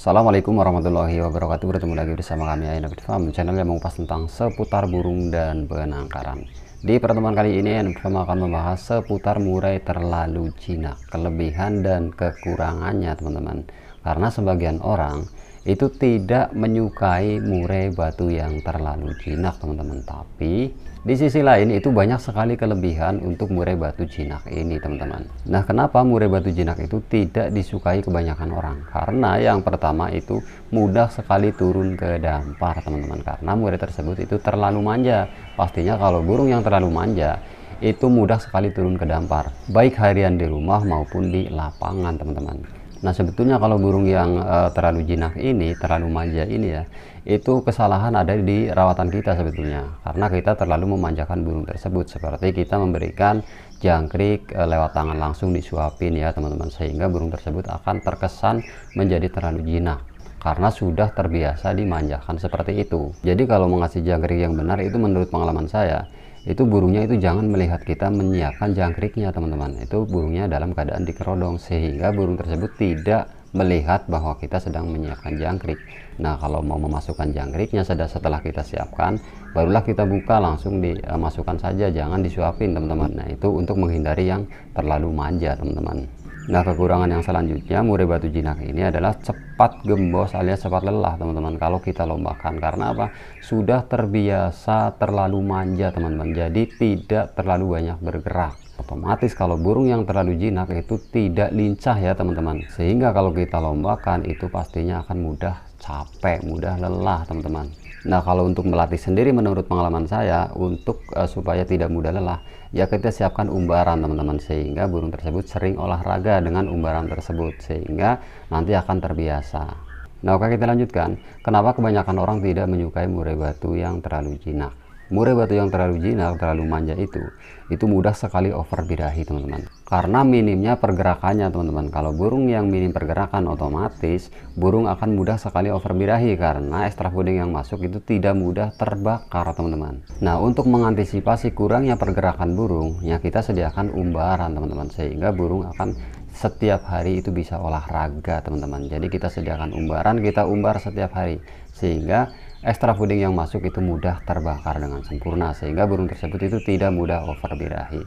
Assalamualaikum warahmatullahi wabarakatuh Bertemu lagi bersama kami Ayan David Farm Channel yang mengupas tentang seputar burung dan penangkaran Di pertemuan kali ini Ayan akan membahas seputar murai terlalu jinak Kelebihan dan kekurangannya teman-teman Karena sebagian orang itu tidak menyukai murai batu yang terlalu jinak teman-teman tapi di sisi lain itu banyak sekali kelebihan untuk murai batu jinak ini teman-teman nah kenapa murai batu jinak itu tidak disukai kebanyakan orang karena yang pertama itu mudah sekali turun ke dampar teman-teman karena murai tersebut itu terlalu manja pastinya kalau burung yang terlalu manja itu mudah sekali turun ke dampar baik harian di rumah maupun di lapangan teman-teman Nah sebetulnya kalau burung yang uh, terlalu jinak ini, terlalu manja ini ya, itu kesalahan ada di rawatan kita sebetulnya. Karena kita terlalu memanjakan burung tersebut, seperti kita memberikan jangkrik uh, lewat tangan langsung disuapin ya teman-teman, sehingga burung tersebut akan terkesan menjadi terlalu jinak karena sudah terbiasa dimanjakan seperti itu. Jadi kalau mengasih jangkrik yang benar itu menurut pengalaman saya itu burungnya itu jangan melihat kita menyiapkan jangkriknya teman-teman itu burungnya dalam keadaan dikerodong sehingga burung tersebut tidak melihat bahwa kita sedang menyiapkan jangkrik nah kalau mau memasukkan jangkriknya sudah setelah kita siapkan barulah kita buka langsung dimasukkan eh, saja jangan disuapin teman-teman nah itu untuk menghindari yang terlalu manja teman-teman Nah, kekurangan yang selanjutnya murai batu jinak ini adalah cepat gembos alias cepat lelah, teman-teman. Kalau kita lombakan karena apa? Sudah terbiasa terlalu manja, teman-teman. Jadi tidak terlalu banyak bergerak otomatis kalau burung yang terlalu jinak itu tidak lincah ya teman-teman sehingga kalau kita lombakan itu pastinya akan mudah capek mudah lelah teman-teman Nah kalau untuk melatih sendiri menurut pengalaman saya untuk uh, supaya tidak mudah lelah ya kita siapkan umbaran teman-teman sehingga burung tersebut sering olahraga dengan umbaran tersebut sehingga nanti akan terbiasa. Nah oke kita lanjutkan kenapa kebanyakan orang tidak menyukai murai batu yang terlalu jinak murai batu yang terlalu jinak, terlalu manja itu, itu mudah sekali over birahi teman-teman. Karena minimnya pergerakannya teman-teman. Kalau burung yang minim pergerakan otomatis, burung akan mudah sekali over birahi karena ekstra puding yang masuk itu tidak mudah terbakar teman-teman. Nah untuk mengantisipasi kurangnya pergerakan burung, ya kita sediakan umbaran teman-teman sehingga burung akan setiap hari itu bisa olahraga teman-teman. Jadi kita sediakan umbaran, kita umbar setiap hari sehingga Ekstra puding yang masuk itu mudah terbakar dengan sempurna sehingga burung tersebut itu tidak mudah overbirahi.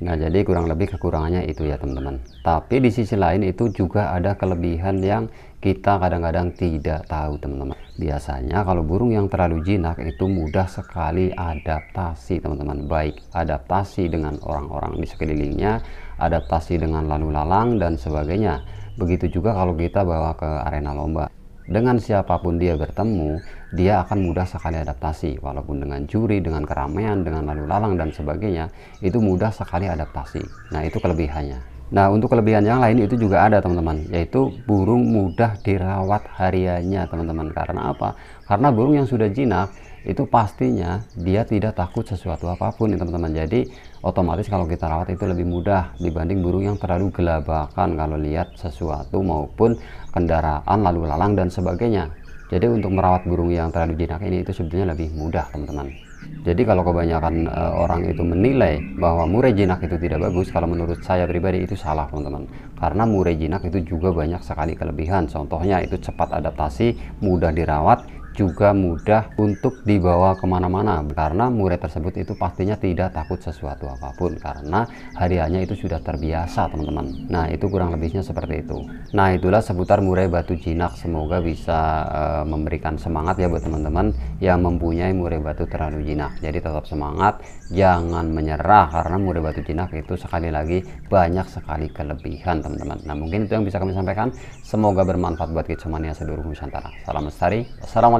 Nah, jadi kurang lebih kekurangannya itu ya, teman-teman. Tapi di sisi lain itu juga ada kelebihan yang kita kadang-kadang tidak tahu, teman-teman. Biasanya kalau burung yang terlalu jinak itu mudah sekali adaptasi, teman-teman. Baik adaptasi dengan orang-orang di sekelilingnya, adaptasi dengan lalu lalang dan sebagainya. Begitu juga kalau kita bawa ke arena lomba dengan siapapun dia bertemu, dia akan mudah sekali adaptasi. Walaupun dengan juri, dengan keramaian, dengan lalu lalang dan sebagainya, itu mudah sekali adaptasi. Nah, itu kelebihannya. Nah, untuk kelebihan yang lain itu juga ada, teman-teman, yaitu burung mudah dirawat hariannya, teman-teman. Karena apa? Karena burung yang sudah jinak itu pastinya dia tidak takut sesuatu apapun, ya, teman-teman. Jadi, otomatis kalau kita rawat itu lebih mudah dibanding burung yang terlalu gelabakan kalau lihat sesuatu maupun kendaraan lalu lalang dan sebagainya jadi untuk merawat burung yang terlalu jinak ini itu sebetulnya lebih mudah teman-teman jadi kalau kebanyakan e, orang itu menilai bahwa murai jinak itu tidak bagus kalau menurut saya pribadi itu salah teman-teman karena murai jinak itu juga banyak sekali kelebihan contohnya itu cepat adaptasi mudah dirawat juga mudah untuk dibawa kemana-mana karena murid tersebut itu pastinya tidak takut sesuatu apapun karena hariannya itu sudah terbiasa teman-teman nah itu kurang lebihnya seperti itu nah itulah seputar murai batu jinak semoga bisa uh, memberikan semangat ya buat teman-teman yang mempunyai murai batu terlalu jinak jadi tetap semangat jangan menyerah karena murai batu jinak itu sekali lagi banyak sekali kelebihan teman-teman nah mungkin itu yang bisa kami sampaikan semoga bermanfaat buat kicomania seluruh Nusantara salam lestari assalamualaikum